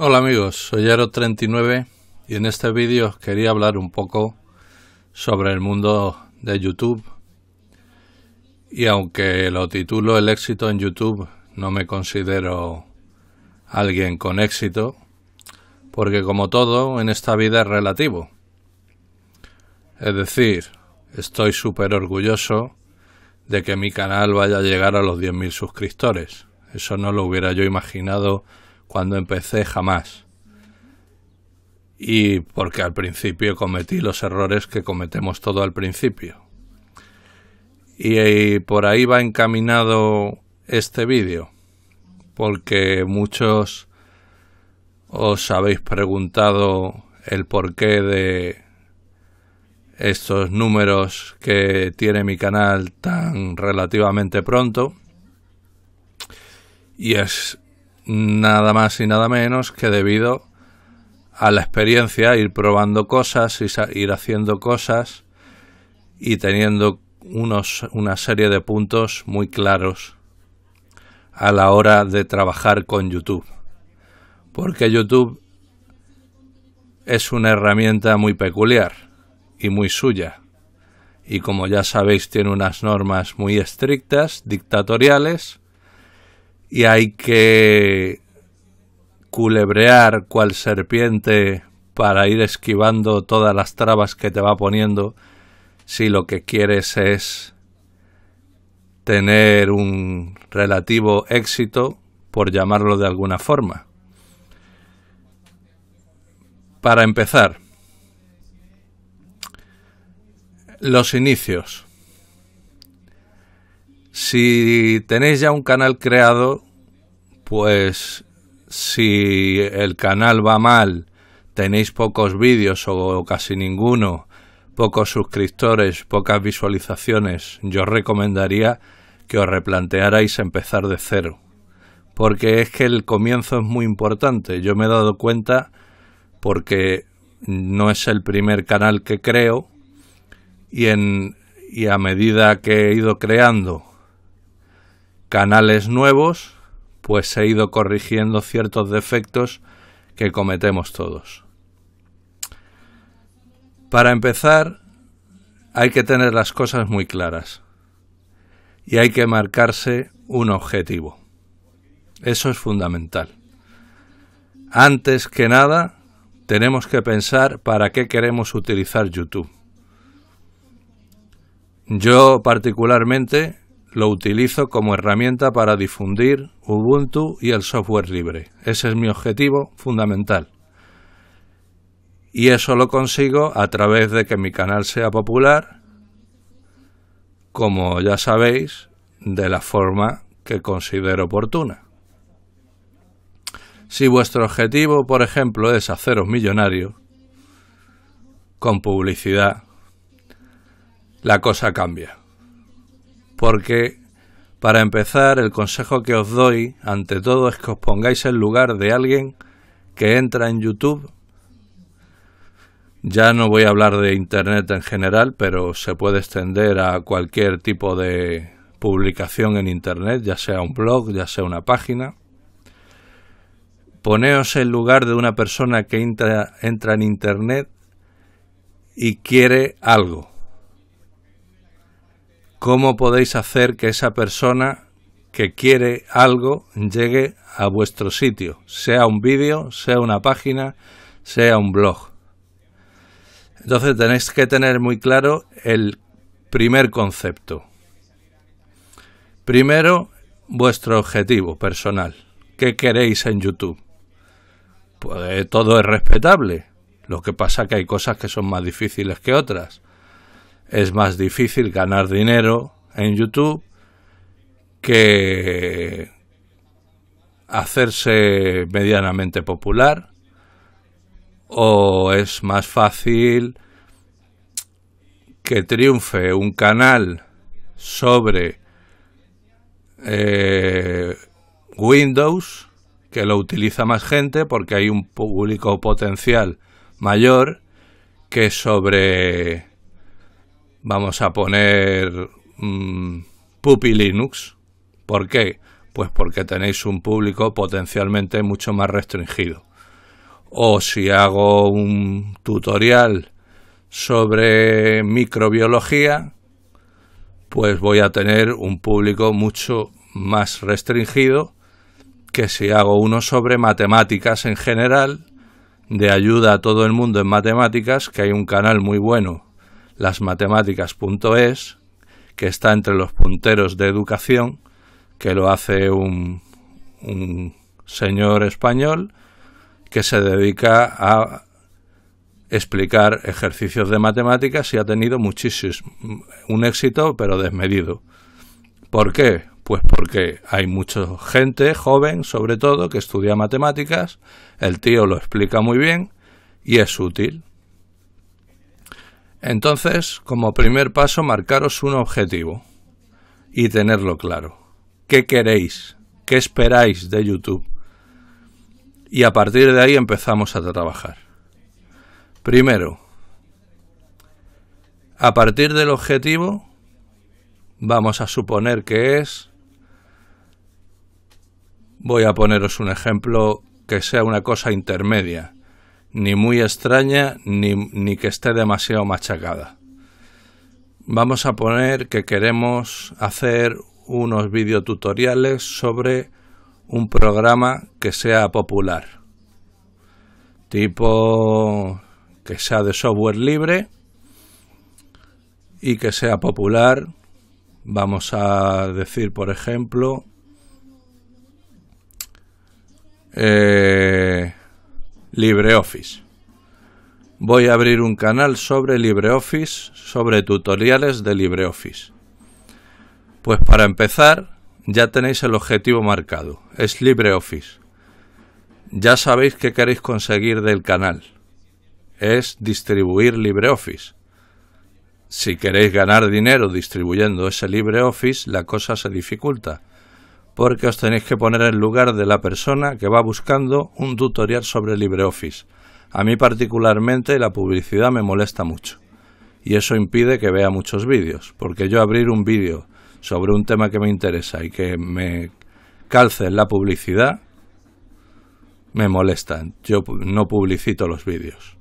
Hola amigos, soy Ero 39 y en este vídeo os quería hablar un poco sobre el mundo de YouTube. Y aunque lo titulo El éxito en YouTube, no me considero alguien con éxito, porque como todo en esta vida es relativo. Es decir, estoy súper orgulloso de que mi canal vaya a llegar a los 10.000 suscriptores. Eso no lo hubiera yo imaginado cuando empecé jamás. Y porque al principio cometí los errores que cometemos todo al principio. Y, y eh, por ahí va encaminado este vídeo, porque muchos os habéis preguntado el porqué de estos números que tiene mi canal tan relativamente pronto. Y es nada más y nada menos que debido a la experiencia, ir probando cosas, ir haciendo cosas y teniendo unos, una serie de puntos muy claros a la hora de trabajar con YouTube. Porque YouTube es una herramienta muy peculiar y muy suya. Y como ya sabéis, tiene unas normas muy estrictas, dictatoriales, y hay que culebrear cual serpiente para ir esquivando todas las trabas que te va poniendo si lo que quieres es tener un relativo éxito, por llamarlo de alguna forma. Para empezar, los inicios. Si tenéis ya un canal creado, pues si el canal va mal, tenéis pocos vídeos o casi ninguno, pocos suscriptores, pocas visualizaciones, yo recomendaría que os replantearais empezar de cero. Porque es que el comienzo es muy importante. Yo me he dado cuenta porque no es el primer canal que creo y a medida que he ido creando canales nuevos, pues he ido corrigiendo ciertos defectos que cometemos todos. Para empezar, hay que tener las cosas muy claras y hay que marcarse un objetivo. Eso es fundamental. Antes que nada, tenemos que pensar para qué queremos utilizar YouTube. Yo particularmente lo utilizo como herramienta para difundir Ubuntu y el software libre. Ese es mi objetivo fundamental. Y eso lo consigo a través de que mi canal sea popular, como ya sabéis, de la forma que considero oportuna. Si vuestro objetivo, por ejemplo, es haceros millonarios con publicidad, la cosa cambia porque, para empezar, el consejo que os doy, ante todo, es que os pongáis en lugar de alguien que entra en YouTube. Ya no voy a hablar de Internet en general, pero se puede extender a cualquier tipo de publicación en Internet, ya sea un blog, ya sea una página. Poneos en lugar de una persona que entra, entra en Internet y quiere algo ¿Cómo podéis hacer que esa persona que quiere algo llegue a vuestro sitio? Sea un vídeo, sea una página, sea un blog. Entonces tenéis que tener muy claro el primer concepto. Primero, vuestro objetivo personal. ¿Qué queréis en YouTube? Pues eh, todo es respetable. Lo que pasa que hay cosas que son más difíciles que otras es más difícil ganar dinero en YouTube que hacerse medianamente popular o es más fácil que triunfe un canal sobre eh, Windows que lo utiliza más gente porque hay un público potencial mayor que sobre Vamos a poner mm, Puppy Linux. ¿Por qué? Pues porque tenéis un público potencialmente mucho más restringido. O si hago un tutorial sobre microbiología, pues voy a tener un público mucho más restringido que si hago uno sobre matemáticas en general, de ayuda a todo el mundo en matemáticas, que hay un canal muy bueno lasmatemáticas.es, que está entre los punteros de educación, que lo hace un, señor español que se dedica a explicar ejercicios de matemáticas y ha tenido muchísimo un éxito pero desmedido. ¿Por qué? Pues porque hay mucha gente joven, sobre todo, que estudia matemáticas, el tío lo explica muy bien y es útil. Entonces, como primer paso, marcaros un objetivo y tenerlo claro. ¿Qué queréis? ¿Qué esperáis de YouTube? Y a partir de ahí empezamos a trabajar. Primero, a partir del objetivo, vamos a suponer que es... Voy a poneros un ejemplo que sea una cosa intermedia ni muy extraña ni, que esté demasiado machacada. Vamos a poner que queremos hacer unos videotutoriales sobre un programa que sea popular. Tipo que sea de software libre y que sea popular. Vamos a decir, por ejemplo, eh, LibreOffice. Voy a abrir un canal sobre LibreOffice, sobre tutoriales de LibreOffice. Pues para empezar, ya tenéis el objetivo marcado, es LibreOffice. Ya sabéis qué queréis conseguir del canal. Es distribuir LibreOffice. Si queréis ganar dinero distribuyendo ese LibreOffice, la cosa se dificulta porque os tenéis que poner en lugar de la persona que va buscando un tutorial sobre LibreOffice. A mí particularmente la publicidad me molesta mucho y eso impide que vea muchos vídeos, porque yo abrir un vídeo sobre un tema que me interesa y que me calce en la publicidad me molesta. Yo no publicito los vídeos.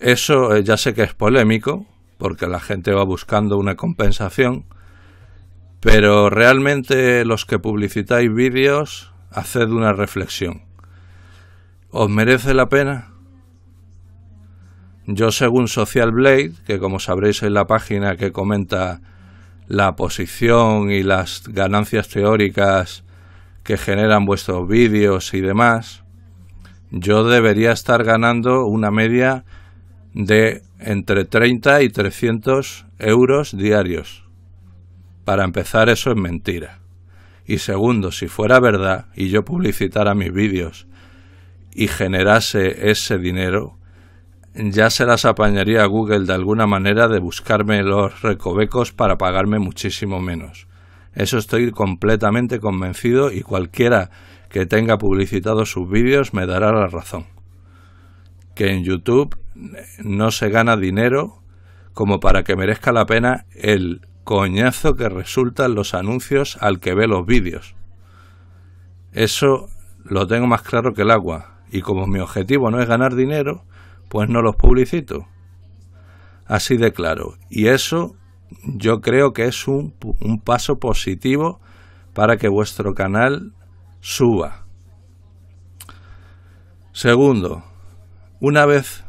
Eso eh, ya sé que es polémico, porque la gente va buscando una compensación, pero realmente los que publicitáis vídeos, haced una reflexión. ¿Os merece la pena? Yo según Social Blade, que como sabréis es la página que comenta la posición y las ganancias teóricas que generan vuestros vídeos y demás, yo debería estar ganando una media de entre 30 y 300 euros diarios. Para empezar, eso es mentira. Y segundo, si fuera verdad y yo publicitara mis vídeos y generase ese dinero, ya se las apañaría a Google de alguna manera de buscarme los recovecos para pagarme muchísimo menos. Eso estoy completamente convencido y cualquiera que tenga publicitado sus vídeos me dará la razón. Que en YouTube no se gana dinero como para que merezca la pena el coñazo que resultan los anuncios al que ve los vídeos. Eso lo tengo más claro que el agua, y como mi objetivo no es ganar dinero, pues no los publicito. Así de claro. Y eso yo creo que es un, un paso positivo para que vuestro canal suba. Segundo, una vez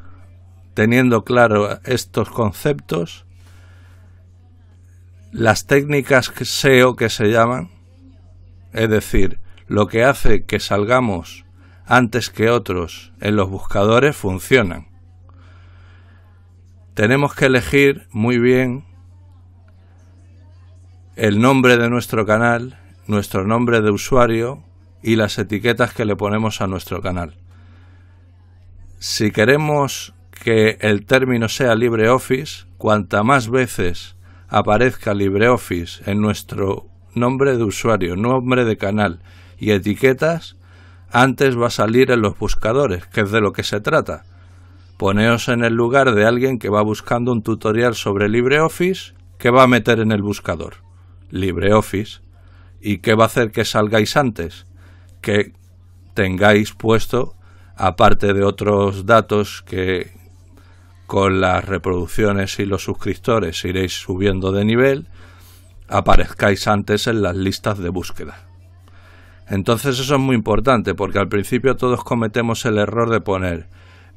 teniendo claro estos conceptos, las técnicas SEO que se llaman, es decir, lo que hace que salgamos antes que otros en los buscadores, funcionan. Tenemos que elegir muy bien el nombre de nuestro canal, nuestro nombre de usuario y las etiquetas que le ponemos a nuestro canal. Si queremos que el término sea LibreOffice, cuanta más veces aparezca LibreOffice en nuestro nombre de usuario, nombre de canal y etiquetas, antes va a salir en los buscadores, que es de lo que se trata. Poneos en el lugar de alguien que va buscando un tutorial sobre LibreOffice, que va a meter en el buscador? LibreOffice. ¿Y qué va a hacer que salgáis antes? Que tengáis puesto, aparte de otros datos que con las reproducciones y los suscriptores iréis subiendo de nivel, aparezcáis antes en las listas de búsqueda. Entonces eso es muy importante porque al principio todos cometemos el error de poner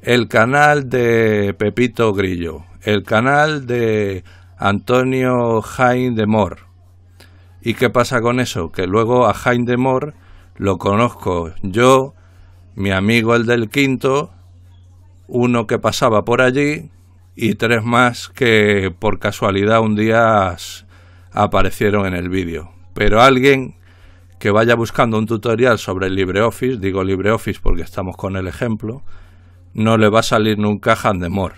el canal de Pepito Grillo, el canal de Antonio Jain de Mor. ¿Y qué pasa con eso? Que luego a Jain de Mor lo conozco yo, mi amigo el del quinto, uno que pasaba por allí y tres más que por casualidad un día aparecieron en el vídeo. Pero alguien que vaya buscando un tutorial sobre LibreOffice, digo LibreOffice porque estamos con el ejemplo, no le va a salir nunca Handemore,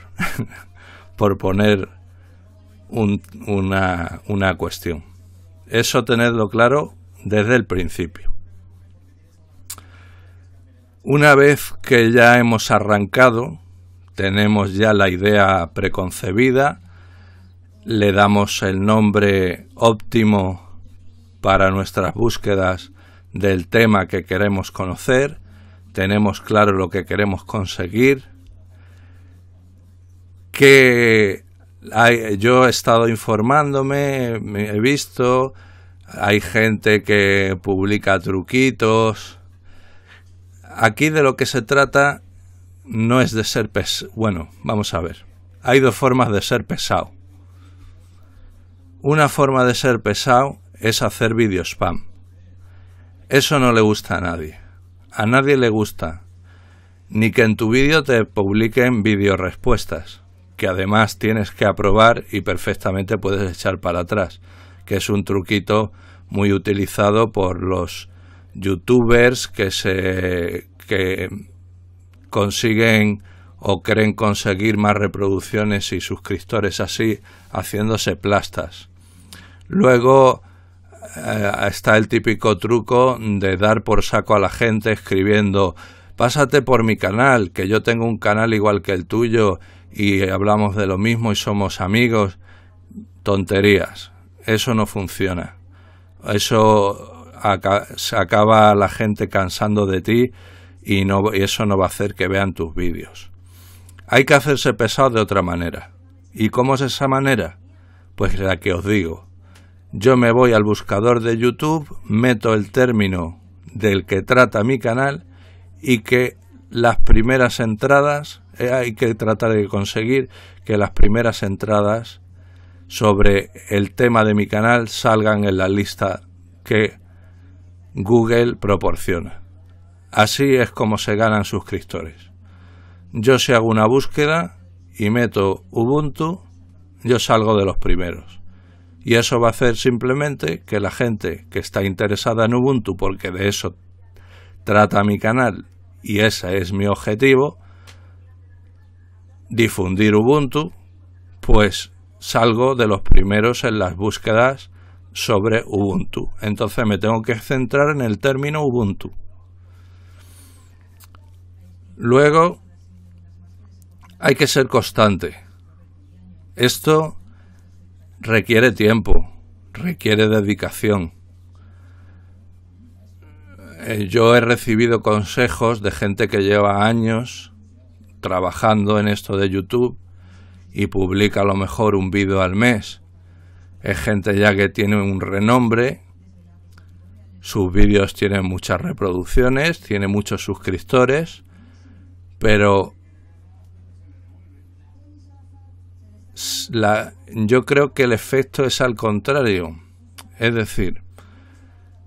por poner una, una cuestión. Eso tenedlo claro desde el principio. Una vez que ya hemos arrancado, tenemos ya la idea preconcebida, le damos el nombre óptimo para nuestras búsquedas del tema que queremos conocer, tenemos claro lo que queremos conseguir, que yo he estado informándome, he visto, hay gente que publica truquitos, Aquí de lo que se trata no es de ser pesado. Bueno, vamos a ver. Hay dos formas de ser pesado. Una forma de ser pesado es hacer video spam. Eso no le gusta a nadie. A nadie le gusta. Ni que en tu vídeo te publiquen video respuestas, que además tienes que aprobar y perfectamente puedes echar para atrás, que es un truquito muy utilizado por los youtubers que se que consiguen o creen conseguir más reproducciones y suscriptores así haciéndose plastas. Luego eh, está el típico truco de dar por saco a la gente escribiendo pásate por mi canal, que yo tengo un canal igual que el tuyo y hablamos de lo mismo y somos amigos. Tonterías. Eso no funciona. Eso se acaba la gente cansando de ti y, no, eso no va a hacer que vean tus vídeos. Hay que hacerse pesado de otra manera. ¿Y cómo es esa manera? Pues la que os digo. Yo me voy al buscador de YouTube, meto el término del que trata mi canal y que las primeras entradas, eh, hay que tratar de conseguir que las primeras entradas sobre el tema de mi canal salgan en la lista que Google proporciona. Así es como se ganan suscriptores. Yo si hago una búsqueda y meto Ubuntu, yo salgo de los primeros. Y eso va a hacer simplemente que la gente que está interesada en Ubuntu, porque de eso trata mi canal y ese es mi objetivo, difundir Ubuntu, pues salgo de los primeros en las búsquedas sobre Ubuntu. Entonces me tengo que centrar en el término Ubuntu. Luego, hay que ser constante. Esto requiere tiempo, requiere dedicación. Eh, yo he recibido consejos de gente que lleva años trabajando en esto de YouTube y publica a lo mejor un vídeo al mes es gente ya que tiene un renombre, sus vídeos tienen muchas reproducciones, tiene muchos suscriptores, pero la, yo creo que el efecto es al contrario. Es decir,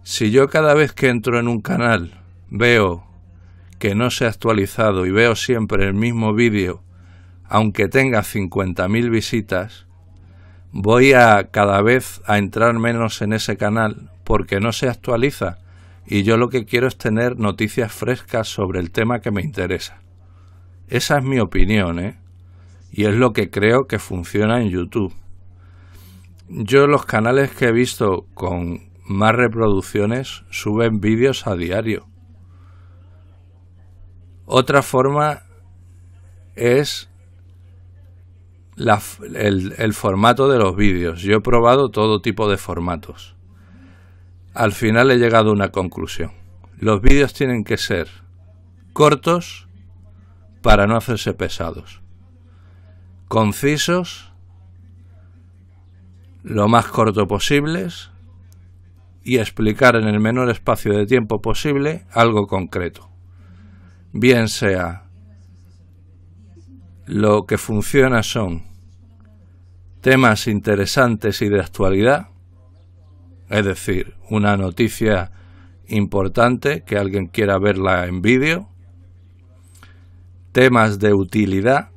si yo cada vez que entro en un canal veo que no se ha actualizado y veo siempre el mismo vídeo, aunque tenga 50.000 visitas, voy a cada vez a entrar menos en ese canal porque no se actualiza y yo lo que quiero es tener noticias frescas sobre el tema que me interesa. Esa es mi opinión, ¿eh? Y es lo que creo que funciona en YouTube. Yo los canales que he visto con más reproducciones suben vídeos a diario. Otra forma es el, el formato de los vídeos. Yo he probado todo tipo de formatos. Al final he llegado a una conclusión. Los vídeos tienen que ser cortos para no hacerse pesados. Concisos, lo más corto posibles y explicar en el menor espacio de tiempo posible algo concreto. Bien sea lo que funciona son temas interesantes y de actualidad, es decir, una noticia importante que alguien quiera verla en vídeo, temas de utilidad,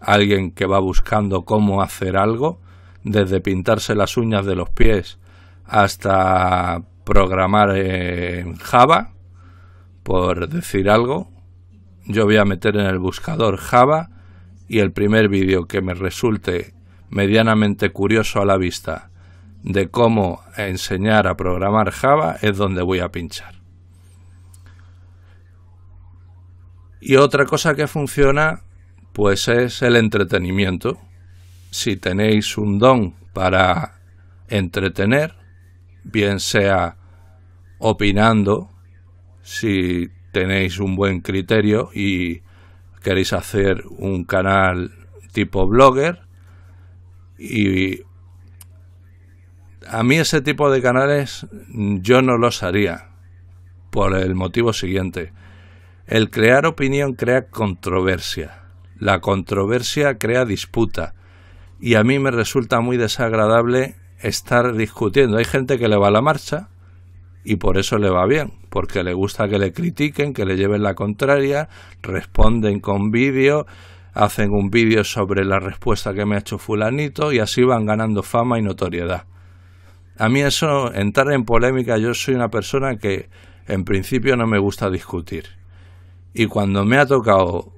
alguien que va buscando cómo hacer algo, desde pintarse las uñas de los pies hasta programar en Java, por decir algo. Yo voy a meter en el buscador Java y el primer vídeo que me resulte medianamente curioso a la vista de cómo enseñar a programar Java es donde voy a pinchar. Y otra cosa que funciona pues es el entretenimiento. Si tenéis un don para entretener, bien sea opinando, si tenéis un buen criterio y queréis hacer un canal tipo blogger, y a mí ese tipo de canales yo no los haría, por el motivo siguiente. El crear opinión crea controversia. La controversia crea disputa. Y a mí me resulta muy desagradable estar discutiendo. Hay gente que le va a la marcha y por eso le va bien, porque le gusta que le critiquen, que le lleven la contraria, responden con vídeo hacen un vídeo sobre la respuesta que me ha hecho fulanito y así van ganando fama y notoriedad. A mí eso, entrar en polémica, yo soy una persona que en principio no me gusta discutir. Y cuando me ha tocado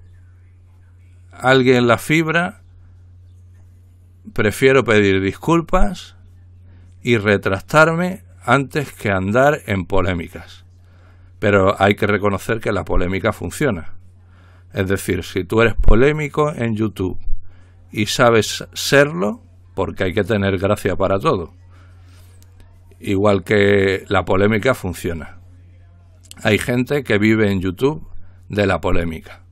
alguien la fibra, prefiero pedir disculpas y retractarme antes que andar en polémicas. Pero hay que reconocer que la polémica funciona. Es decir, si tú eres polémico en YouTube y sabes serlo, porque hay que tener gracia para todo. Igual que la polémica funciona. Hay gente que vive en YouTube de la polémica.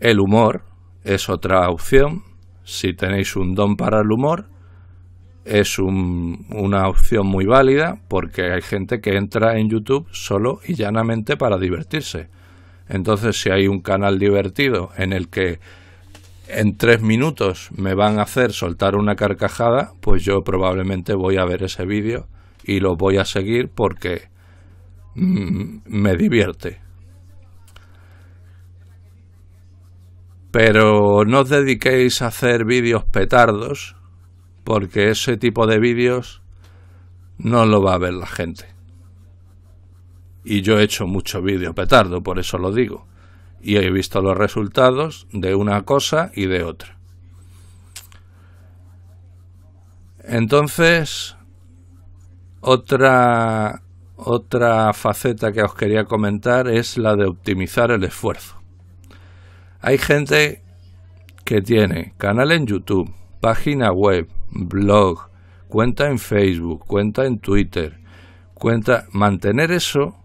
El humor es otra opción. Si tenéis un don para el humor, es una opción muy válida porque hay gente que entra en YouTube solo y llanamente para divertirse entonces, si hay un canal divertido en el que en tres minutos me van a hacer soltar una carcajada, pues yo probablemente voy a ver ese vídeo y lo voy a seguir porque mm, me divierte. Pero no os dediquéis a hacer vídeos petardos, porque ese tipo de vídeos no lo va a ver la gente. Y yo he hecho mucho vídeo petardo, por eso lo digo. Y he visto los resultados de una cosa y de otra. Entonces, otra, otra faceta que os quería comentar es la de optimizar el esfuerzo. Hay gente que tiene canal en YouTube, página web, blog, cuenta en Facebook, cuenta en Twitter, cuenta mantener eso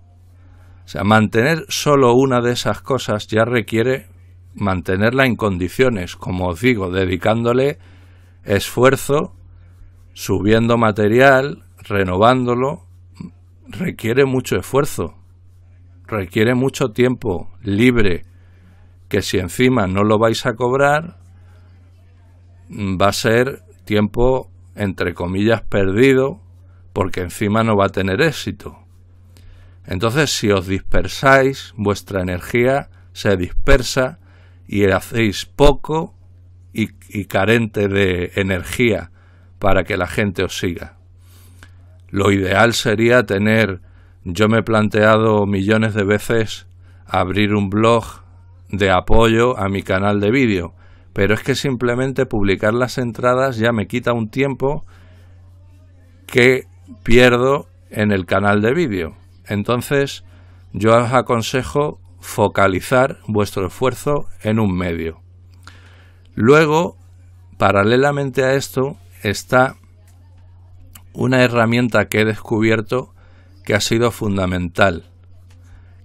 o sea, mantener solo una de esas cosas ya requiere mantenerla en condiciones, como os digo, dedicándole esfuerzo, subiendo material, renovándolo, requiere mucho esfuerzo, requiere mucho tiempo libre, que si encima no lo vais a cobrar, va a ser tiempo, entre comillas, perdido, porque encima no va a tener éxito. Entonces, si os dispersáis, vuestra energía se dispersa y hacéis poco y, carente de energía para que la gente os siga. Lo ideal sería tener, yo me he planteado millones de veces abrir un blog de apoyo a mi canal de vídeo, pero es que simplemente publicar las entradas ya me quita un tiempo que pierdo en el canal de vídeo. Entonces, yo os aconsejo focalizar vuestro esfuerzo en un medio. Luego, paralelamente a esto, está una herramienta que he descubierto que ha sido fundamental,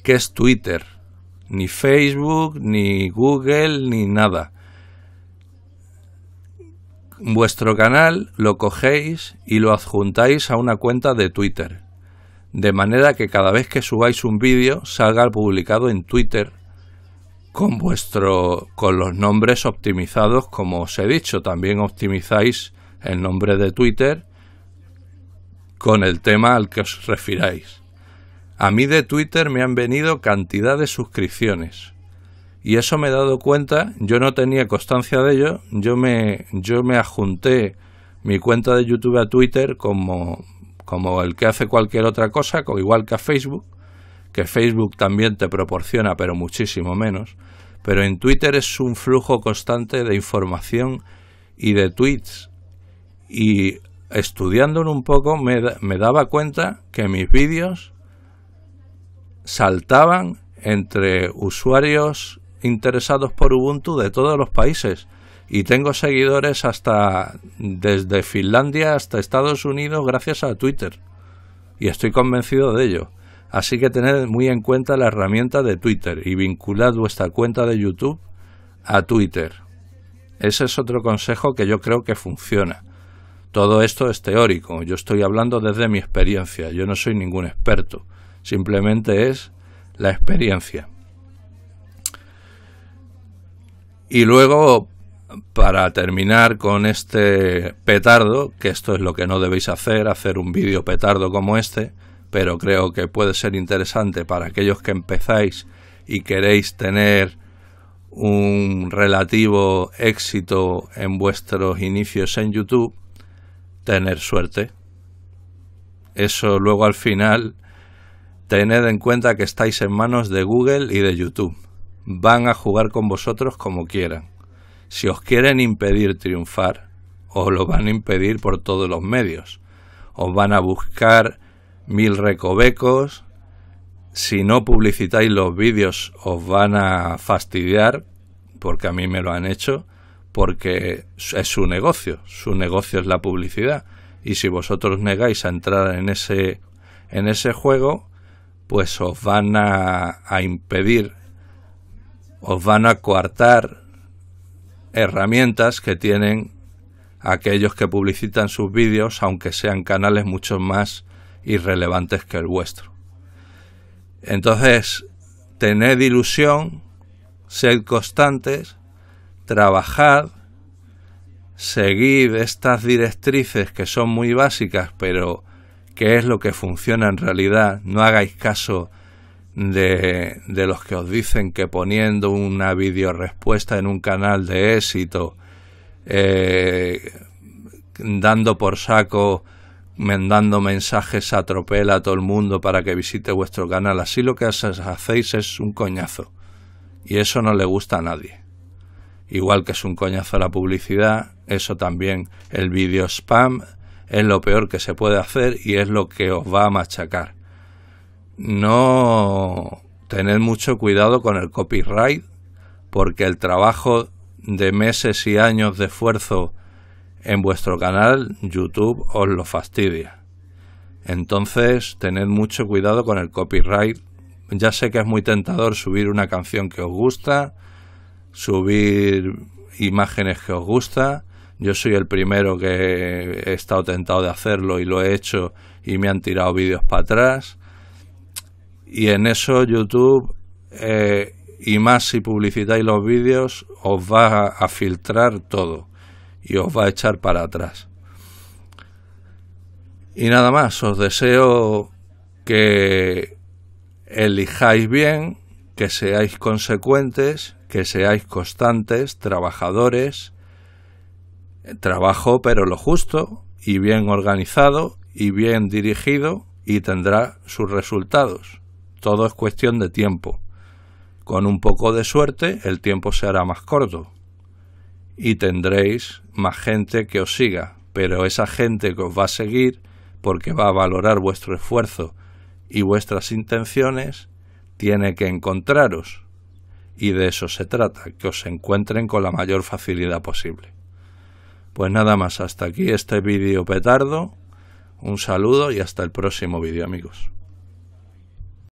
que es Twitter. Ni Facebook, ni Google, ni nada. Vuestro canal lo cogéis y lo adjuntáis a una cuenta de Twitter de manera que cada vez que subáis un vídeo salga publicado en Twitter con vuestro con los nombres optimizados como os he dicho también optimizáis el nombre de Twitter con el tema al que os refiráis a mí de Twitter me han venido cantidad de suscripciones y eso me he dado cuenta yo no tenía constancia de ello yo me yo me adjunté mi cuenta de YouTube a Twitter como como el que hace cualquier otra cosa, igual que a Facebook, que Facebook también te proporciona, pero muchísimo menos. Pero en Twitter es un flujo constante de información y de tweets. Y estudiándolo un poco me, me daba cuenta que mis vídeos saltaban entre usuarios interesados por Ubuntu de todos los países y tengo seguidores hasta desde Finlandia hasta Estados Unidos gracias a Twitter. Y estoy convencido de ello. Así que tened muy en cuenta la herramienta de Twitter y vinculad vuestra cuenta de YouTube a Twitter. Ese es otro consejo que yo creo que funciona. Todo esto es teórico, yo estoy hablando desde mi experiencia, yo no soy ningún experto, simplemente es la experiencia. Y luego para terminar con este petardo, que esto es lo que no debéis hacer, hacer un vídeo petardo como este, pero creo que puede ser interesante para aquellos que empezáis y queréis tener un relativo éxito en vuestros inicios en YouTube, tener suerte. Eso luego al final, tened en cuenta que estáis en manos de Google y de YouTube. Van a jugar con vosotros como quieran. Si os quieren impedir triunfar, os lo van a impedir por todos los medios. Os van a buscar mil recovecos. Si no publicitáis los vídeos, os van a fastidiar, porque a mí me lo han hecho, porque es su negocio. Su negocio es la publicidad. Y si vosotros negáis a entrar en ese, en ese juego, pues os van a, a impedir, os van a coartar herramientas que tienen aquellos que publicitan sus vídeos, aunque sean canales mucho más irrelevantes que el vuestro. Entonces, tened ilusión, sed constantes, trabajad, seguid estas directrices que son muy básicas, pero que es lo que funciona en realidad. No hagáis caso de, los que os dicen que poniendo una respuesta en un canal de éxito, eh, dando por saco, mandando mensajes a a todo el mundo para que visite vuestro canal, así lo que hacéis es un coñazo. Y eso no le gusta a nadie. Igual que es un coñazo la publicidad, eso también, el video spam es lo peor que se puede hacer y es lo que os va a machacar no tener mucho cuidado con el copyright, porque el trabajo de meses y años de esfuerzo en vuestro canal, YouTube os lo fastidia. Entonces, tened mucho cuidado con el copyright. Ya sé que es muy tentador subir una canción que os gusta, subir imágenes que os gusta. Yo soy el primero que he estado tentado de hacerlo y lo he hecho y me han tirado vídeos para atrás. Y en eso YouTube, eh, y más si publicitáis los vídeos, os va a filtrar todo y os va a echar para atrás. Y nada más, os deseo que elijáis bien, que seáis consecuentes, que seáis constantes, trabajadores, trabajo pero lo justo y bien organizado y bien dirigido y tendrá sus resultados. Todo es cuestión de tiempo. Con un poco de suerte el tiempo se hará más corto y tendréis más gente que os siga, pero esa gente que os va a seguir, porque va a valorar vuestro esfuerzo y vuestras intenciones, tiene que encontraros. Y de eso se trata, que os encuentren con la mayor facilidad posible. Pues nada más, hasta aquí este vídeo petardo. Un saludo y hasta el próximo vídeo amigos.